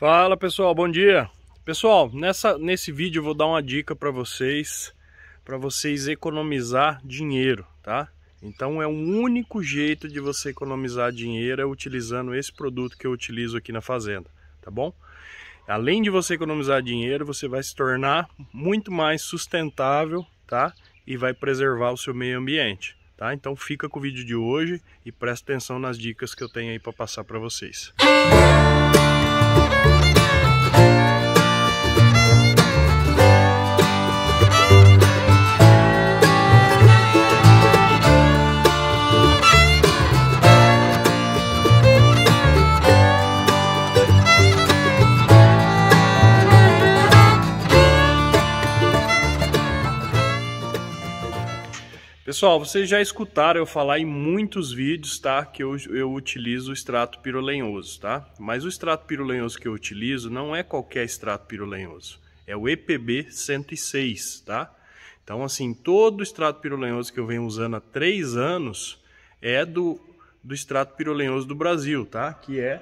Fala pessoal, bom dia. Pessoal, nessa, nesse vídeo eu vou dar uma dica para vocês, para vocês economizar dinheiro, tá? Então é o único jeito de você economizar dinheiro é utilizando esse produto que eu utilizo aqui na fazenda, tá bom? Além de você economizar dinheiro, você vai se tornar muito mais sustentável, tá? E vai preservar o seu meio ambiente, tá? Então fica com o vídeo de hoje e presta atenção nas dicas que eu tenho aí para passar para vocês. Música Pessoal, vocês já escutaram eu falar em muitos vídeos, tá? Que eu, eu utilizo o extrato pirolenhoso, tá? Mas o extrato pirolenhoso que eu utilizo não é qualquer extrato pirolenhoso. É o EPB 106, tá? Então, assim, todo o extrato pirolenhoso que eu venho usando há três anos é do, do extrato pirolenhoso do Brasil, tá? Que é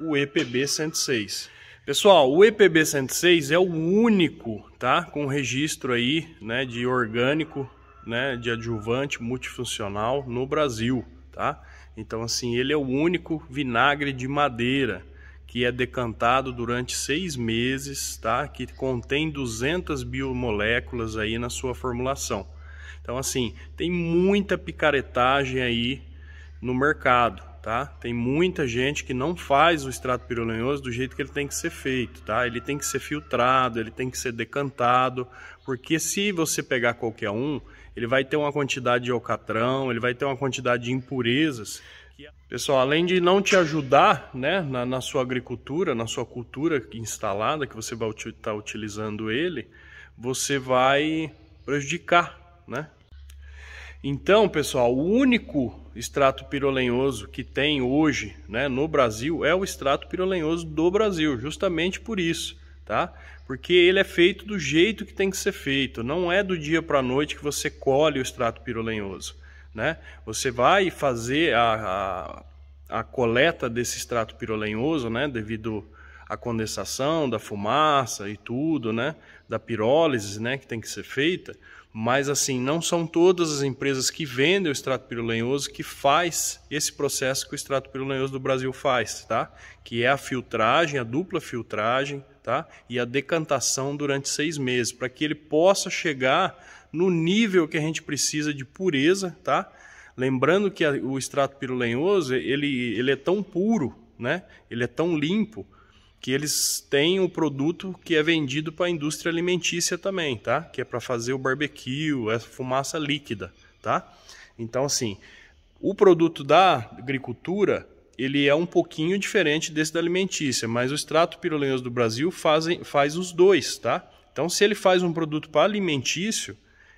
o EPB 106. Pessoal, o EPB 106 é o único, tá? Com registro aí, né, de orgânico né, de adjuvante multifuncional no Brasil, tá? Então, assim, ele é o único vinagre de madeira que é decantado durante seis meses, tá? Que contém 200 biomoléculas aí na sua formulação. Então, assim, tem muita picaretagem aí no mercado, tá? Tem muita gente que não faz o extrato pirolenhoso do jeito que ele tem que ser feito, tá? Ele tem que ser filtrado, ele tem que ser decantado, porque se você pegar qualquer um, ele vai ter uma quantidade de alcatrão, ele vai ter uma quantidade de impurezas. Pessoal, além de não te ajudar né, na, na sua agricultura, na sua cultura instalada, que você vai estar tá utilizando ele, você vai prejudicar, né? Então, pessoal, o único extrato pirolenhoso que tem hoje né, no Brasil é o extrato pirolenhoso do Brasil, justamente por isso, tá? porque ele é feito do jeito que tem que ser feito, não é do dia para a noite que você colhe o extrato pirulenhoso. Né? Você vai fazer a, a, a coleta desse extrato pirulenhoso, né? devido à condensação, da fumaça e tudo, né? da pirólise né? que tem que ser feita, mas assim, não são todas as empresas que vendem o extrato pirulenhoso que faz esse processo que o extrato pirulenhoso do Brasil faz, tá? que é a filtragem, a dupla filtragem, tá? e a decantação durante seis meses, para que ele possa chegar no nível que a gente precisa de pureza. Tá? Lembrando que a, o extrato pirulenhoso ele, ele é tão puro, né? ele é tão limpo, que eles têm o um produto que é vendido para a indústria alimentícia também, tá? que é para fazer o barbecue, é fumaça líquida. Tá? Então, assim, o produto da agricultura ele é um pouquinho diferente desse da alimentícia, mas o extrato pirolenhoso do Brasil faz os dois, tá? Então, se ele faz um produto para alimentício,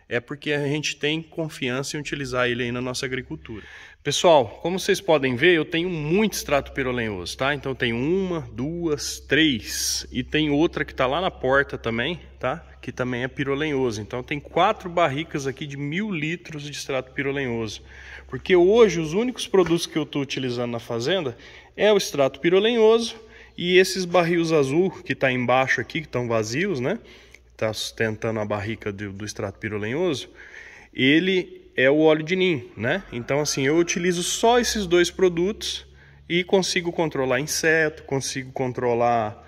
é porque a gente tem confiança em utilizar ele aí na nossa agricultura. Pessoal, como vocês podem ver, eu tenho muito extrato pirolenhoso, tá? Então tem uma, duas, três e tem outra que está lá na porta também, tá? Que também é pirolenhoso. Então tem quatro barricas aqui de mil litros de extrato pirolenhoso. Porque hoje os únicos produtos que eu estou utilizando na fazenda é o extrato pirolenhoso e esses barris azul que está embaixo aqui, que estão vazios, né? Está sustentando a barrica do, do extrato pirolenhoso. Ele é o óleo de nim, né? Então assim, eu utilizo só esses dois produtos e consigo controlar inseto, consigo controlar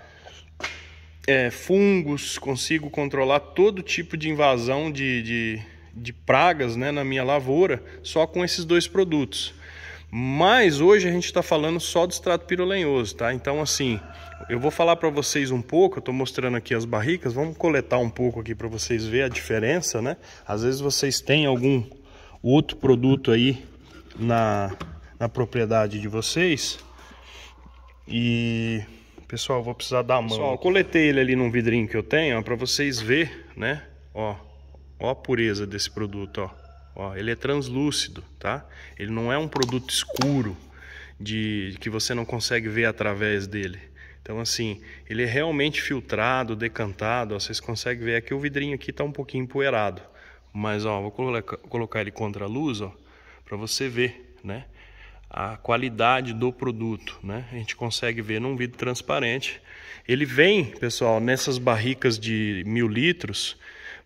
é, fungos, consigo controlar todo tipo de invasão de, de de pragas né, na minha lavoura só com esses dois produtos. Mas hoje a gente está falando só do extrato pirolenhoso, tá? Então, assim, eu vou falar para vocês um pouco, eu estou mostrando aqui as barricas, vamos coletar um pouco aqui para vocês verem a diferença, né? Às vezes vocês têm algum outro produto aí na, na propriedade de vocês e... Pessoal, vou precisar da mão. Pessoal, coletei ele ali num vidrinho que eu tenho, para vocês ver, né? Ó, Ó a pureza desse produto, ó. ó. Ele é translúcido, tá? Ele não é um produto escuro de que você não consegue ver através dele. Então, assim, ele é realmente filtrado, decantado. Ó, vocês conseguem ver aqui, o vidrinho aqui está um pouquinho empoeirado. Mas, ó, vou colocar, colocar ele contra a luz, ó, para você ver, né? A qualidade do produto, né? A gente consegue ver num vidro transparente. Ele vem, pessoal, nessas barricas de mil litros,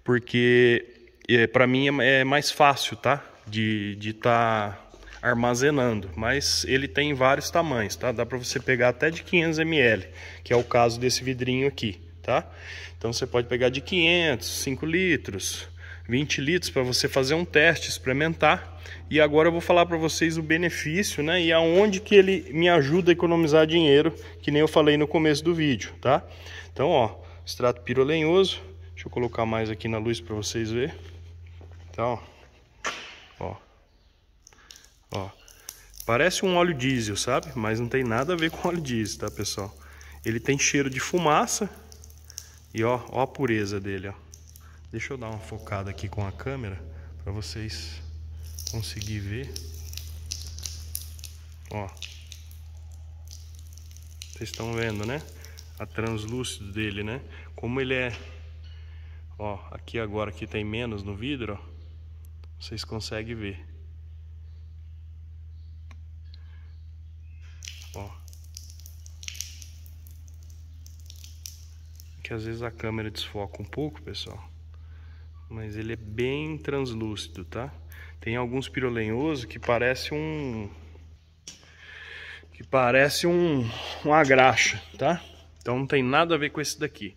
porque é, para mim é, é, mais fácil, tá? De estar tá armazenando, mas ele tem vários tamanhos, tá? Dá para você pegar até de 500 ml, que é o caso desse vidrinho aqui, tá? Então você pode pegar de 500, 5 litros, 20 litros para você fazer um teste, experimentar. E agora eu vou falar para vocês o benefício, né? E aonde que ele me ajuda a economizar dinheiro, que nem eu falei no começo do vídeo, tá? Então, ó, extrato pirolenhoso, Deixa eu colocar mais aqui na luz para vocês ver. Então, ó. Ó. Parece um óleo diesel, sabe? Mas não tem nada a ver com óleo diesel, tá, pessoal? Ele tem cheiro de fumaça. E ó, ó a pureza dele, ó. Deixa eu dar uma focada aqui com a câmera para vocês conseguir ver. Ó. Vocês estão vendo, né? A translúcido dele, né? Como ele é Ó, aqui agora que tem menos no vidro, ó, vocês conseguem ver. Ó. Que às vezes a câmera desfoca um pouco, pessoal. Mas ele é bem translúcido, tá? Tem alguns pirolenhoso que parece um... Que parece um, um agraxa, tá? Então não tem nada a ver com esse daqui.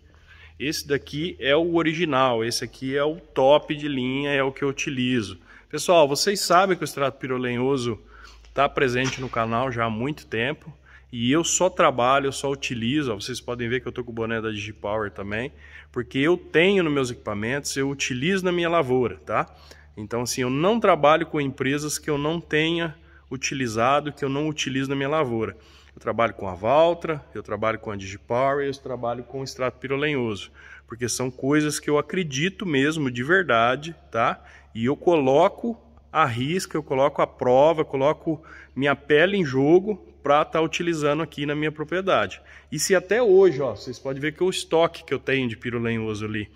Esse daqui é o original, esse aqui é o top de linha, é o que eu utilizo. Pessoal, vocês sabem que o extrato pirolenhoso está presente no canal já há muito tempo. E eu só trabalho, eu só utilizo, ó, vocês podem ver que eu estou com o boné da DigiPower também, porque eu tenho nos meus equipamentos, eu utilizo na minha lavoura, tá? Então assim, eu não trabalho com empresas que eu não tenha utilizado, que eu não utilizo na minha lavoura. Eu trabalho com a Valtra, eu trabalho com a Digipower, eu trabalho com o extrato pirolenhoso, porque são coisas que eu acredito mesmo de verdade, tá? E eu coloco a risca, eu coloco a prova, eu coloco minha pele em jogo para estar tá utilizando aqui na minha propriedade. E se até hoje, ó, vocês podem ver que o estoque que eu tenho de pirolenhoso ali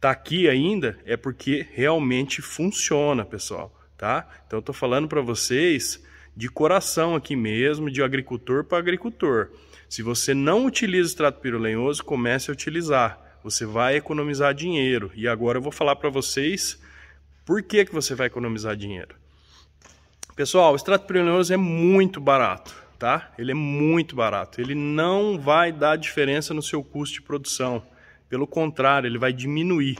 tá aqui ainda, é porque realmente funciona, pessoal, tá? Então eu tô falando para vocês de coração aqui mesmo, de agricultor para agricultor. Se você não utiliza extrato pirolenhoso, comece a utilizar. Você vai economizar dinheiro. E agora eu vou falar para vocês por que, que você vai economizar dinheiro. Pessoal, o extrato pirolenhoso é muito barato, tá? Ele é muito barato. Ele não vai dar diferença no seu custo de produção. Pelo contrário, ele vai diminuir.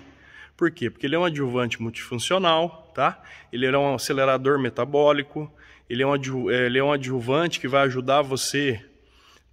Por quê? Porque ele é um adjuvante multifuncional, tá? Ele é um acelerador metabólico, ele é, um é, ele é um adjuvante que vai ajudar você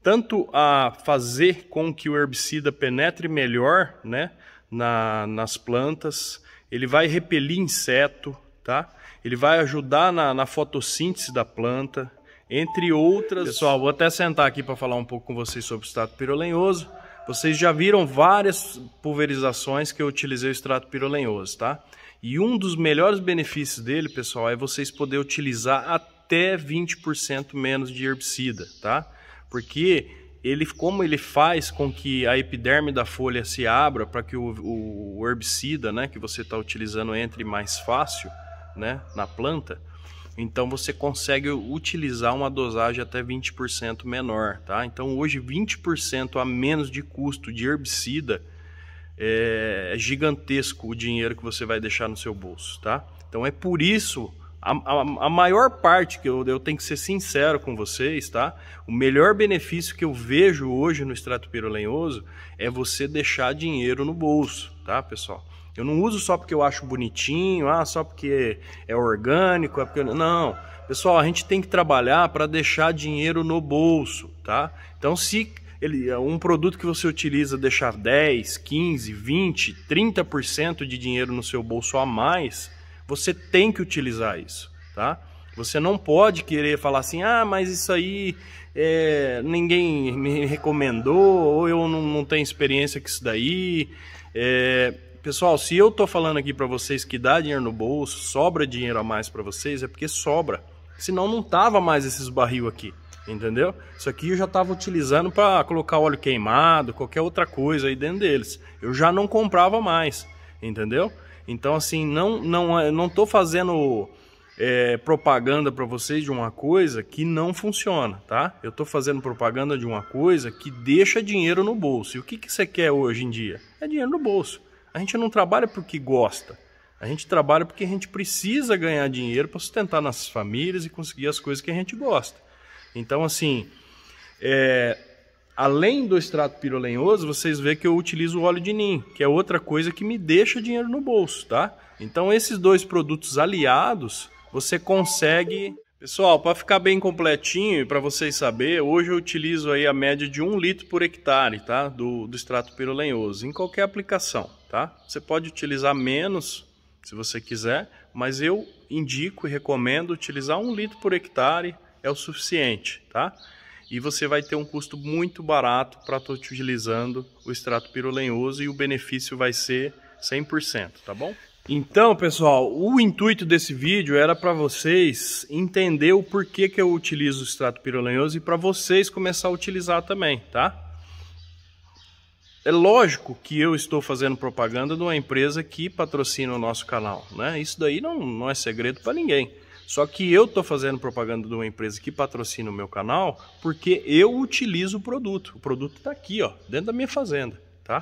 tanto a fazer com que o herbicida penetre melhor né, na, nas plantas, ele vai repelir inseto, tá? ele vai ajudar na, na fotossíntese da planta, entre outras. Pessoal, vou até sentar aqui para falar um pouco com vocês sobre o extrato pirolenhoso. Vocês já viram várias pulverizações que eu utilizei o extrato pirolenhoso, tá? E um dos melhores benefícios dele, pessoal, é vocês poderem utilizar até até 20% menos de herbicida, tá? Porque ele, como ele faz com que a epiderme da folha se abra para que o, o, herbicida né, que você está utilizando entre mais fácil né, na planta, então você consegue utilizar uma dosagem até 20% menor. Tá? Então hoje 20% a menos de custo de herbicida é, é gigantesco o dinheiro que você vai deixar no seu bolso. Tá? Então é por isso a, a, a, maior parte, que eu, eu tenho que ser sincero com vocês, tá? O melhor benefício que eu vejo hoje no extrato pirolenhoso é você deixar dinheiro no bolso, tá, pessoal? Eu não uso só porque eu acho bonitinho, ah, só porque é orgânico, é porque... Não, pessoal, a gente tem que trabalhar para deixar dinheiro no bolso, tá? Então, se ele, um produto que você utiliza deixar 10, 15, 20, 30% de dinheiro no seu bolso a mais você tem que utilizar isso, tá? Você não pode querer falar assim, ah, mas isso aí é, ninguém me recomendou, ou eu não, não tenho experiência com isso daí. É, pessoal, se eu tô falando aqui para vocês que dá dinheiro no bolso, sobra dinheiro a mais para vocês, é porque sobra. Senão não tava mais esses barril aqui, entendeu? Isso aqui eu já tava utilizando para colocar óleo queimado, qualquer outra coisa aí dentro deles. Eu já não comprava mais, entendeu? Então, assim, não, não, é, não tô fazendo é, propaganda para vocês de uma coisa que não funciona, tá? Eu tô fazendo propaganda de uma coisa que deixa dinheiro no bolso. E o que, que você quer hoje em dia? É dinheiro no bolso. A gente não trabalha porque gosta. A gente trabalha porque a gente precisa ganhar dinheiro para sustentar nossas famílias e conseguir as coisas que a gente gosta. Então, assim, é, além do extrato pirolenhoso, vocês veem que eu utilizo o óleo de ninho, que é outra coisa que me deixa dinheiro no bolso, tá? Então esses dois produtos aliados, você consegue... Pessoal, para ficar bem completinho e para vocês saberem, hoje eu utilizo aí a média de 1 litro por hectare, tá? Do, do extrato pirolenhoso, em qualquer aplicação, tá? Você pode utilizar menos, se você quiser, mas eu indico e recomendo utilizar 1 litro por hectare, é o suficiente, tá? e você vai ter um custo muito barato para estar utilizando o extrato pirolenhoso e o benefício vai ser 100%, tá bom? Então, pessoal, o intuito desse vídeo era para vocês entender o porquê que eu utilizo o extrato pirolenhoso e para vocês começar a utilizar também, tá? É lógico que eu estou fazendo propaganda de uma empresa que patrocina o nosso canal, né? Isso daí não, não é segredo para ninguém. Só que eu estou fazendo propaganda de uma empresa que patrocina o meu canal porque eu utilizo o produto. O produto está aqui, ó, dentro da minha fazenda, tá?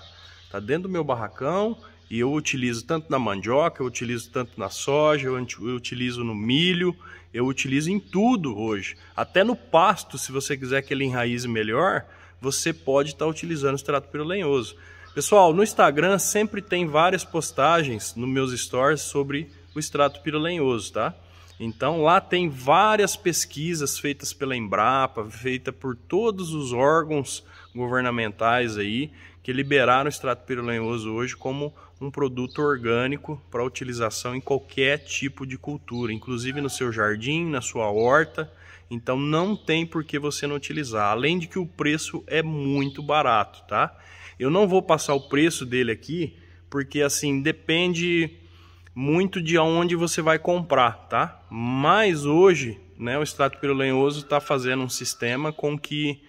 Tá dentro do meu barracão e eu utilizo tanto na mandioca, eu utilizo tanto na soja, eu utilizo no milho, eu utilizo em tudo hoje. Até no pasto, se você quiser que ele enraize melhor, você pode estar tá utilizando extrato pirulenhoso. Pessoal, no Instagram sempre tem várias postagens nos meus stories sobre o extrato pirolenhoso, tá? Então lá tem várias pesquisas feitas pela Embrapa, feita por todos os órgãos governamentais aí que liberaram o extrato pirulenhoso hoje como um produto orgânico para utilização em qualquer tipo de cultura, inclusive no seu jardim, na sua horta. Então não tem por que você não utilizar, além de que o preço é muito barato, tá? Eu não vou passar o preço dele aqui, porque assim, depende muito de onde você vai comprar, tá? Mas hoje, né, o extrato pirulenhoso está fazendo um sistema com que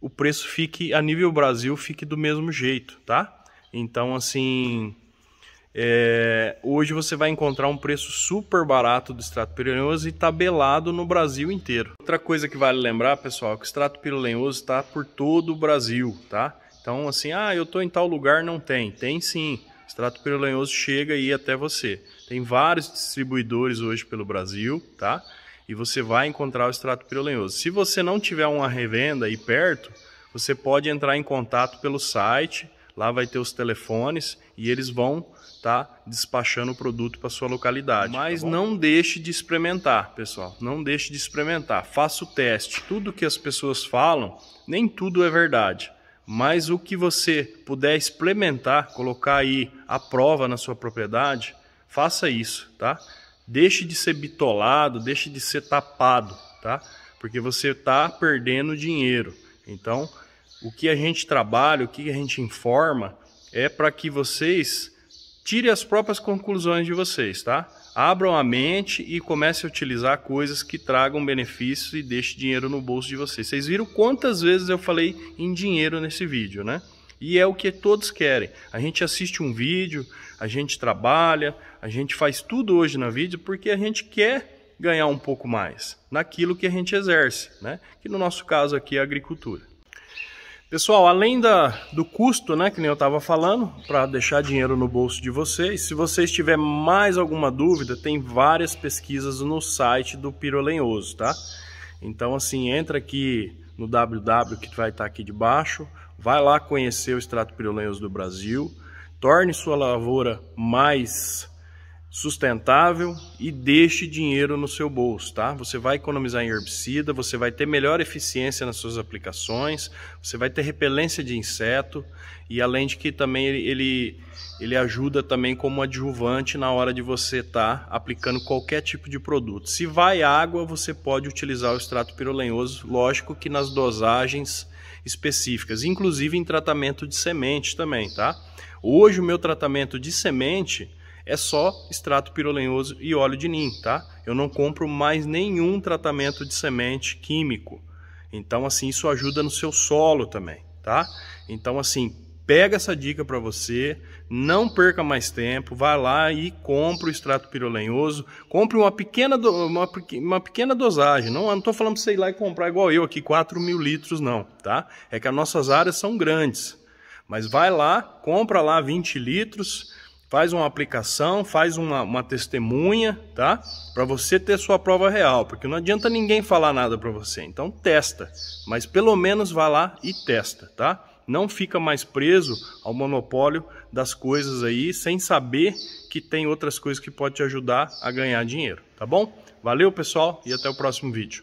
o preço fique a nível Brasil fique do mesmo jeito, tá? Então assim, é, hoje você vai encontrar um preço super barato do extrato pirulenhoso e tabelado no Brasil inteiro. Outra coisa que vale lembrar, pessoal, é que o extrato pirulenhoso está por todo o Brasil, tá? Então assim, ah, eu tô em tal lugar, não tem, tem sim extrato pirolenhoso chega aí até você. Tem vários distribuidores hoje pelo Brasil, tá? E você vai encontrar o extrato pirolenhoso. Se você não tiver uma revenda aí perto, você pode entrar em contato pelo site, lá vai ter os telefones e eles vão estar tá despachando o produto para sua localidade. Tá Mas tá não deixe de experimentar, pessoal. Não deixe de experimentar. Faça o teste. Tudo que as pessoas falam, nem tudo é verdade mas o que você puder experimentar, colocar aí a prova na sua propriedade, faça isso, tá? Deixe de ser bitolado, deixe de ser tapado, tá? Porque você está perdendo dinheiro. Então, o que a gente trabalha, o que a gente informa, é para que vocês tirem as próprias conclusões de vocês, tá? abram a mente e comecem a utilizar coisas que tragam benefícios e deixem dinheiro no bolso de vocês. Vocês viram quantas vezes eu falei em dinheiro nesse vídeo, né? E é o que todos querem. A gente assiste um vídeo, a gente trabalha, a gente faz tudo hoje na vídeo porque a gente quer ganhar um pouco mais naquilo que a gente exerce, né? Que no nosso caso aqui é a agricultura. Pessoal, além da, do custo, né, que nem eu estava falando, para deixar dinheiro no bolso de vocês, se vocês tiver mais alguma dúvida, tem várias pesquisas no site do Pirolenhoso, tá? Então, assim, entra aqui no www que vai estar tá aqui debaixo, vai lá conhecer o extrato pirolenhoso do Brasil, torne sua lavoura mais sustentável e deixe dinheiro no seu bolso, tá? Você vai economizar em herbicida, você vai ter melhor eficiência nas suas aplicações, você vai ter repelência de inseto e além de que também ele, ele ajuda também como adjuvante na hora de você estar tá aplicando qualquer tipo de produto. Se vai água, você pode utilizar o extrato pirolenhoso, lógico que nas dosagens específicas, inclusive em tratamento de semente também, tá? Hoje o meu tratamento de semente é só extrato pirolenhoso e óleo de ninho, tá? Eu não compro mais nenhum tratamento de semente químico. Então, assim, isso ajuda no seu solo também, tá? Então, assim, pega essa dica para você, não perca mais tempo, vai lá e compra o extrato pirolenhoso, compre uma pequena, do, uma, uma, pequena dosagem, não estou falando para você ir lá e comprar igual eu aqui, 4 mil litros não, tá? É que as nossas áreas são grandes, mas vai lá, compra lá 20 litros, faz uma aplicação, faz uma, uma testemunha, tá? Para você ter sua prova real, porque não adianta ninguém falar nada para você. Então testa, mas pelo menos vá lá e testa, tá? Não fica mais preso ao monopólio das coisas aí, sem saber que tem outras coisas que pode te ajudar a ganhar dinheiro, tá bom? Valeu, pessoal, e até o próximo vídeo.